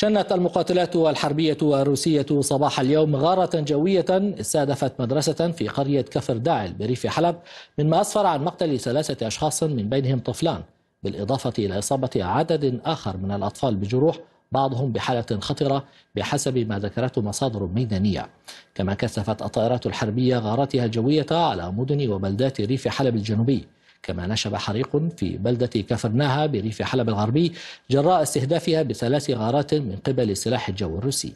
شنت المقاتلات الحربية الروسية صباح اليوم غارة جوية استهدفت مدرسة في قرية كفر داعل بريف حلب مما أسفر عن مقتل ثلاثة أشخاص من بينهم طفلان بالإضافة إلى إصابة عدد آخر من الأطفال بجروح بعضهم بحالة خطرة بحسب ما ذكرته مصادر ميدانية كما كثفت الطائرات الحربية غاراتها الجوية على مدن وبلدات ريف حلب الجنوبي كما نشب حريق في بلدة كفرناها بريف حلب الغربي جراء استهدافها بثلاث غارات من قبل سلاح الجو الروسي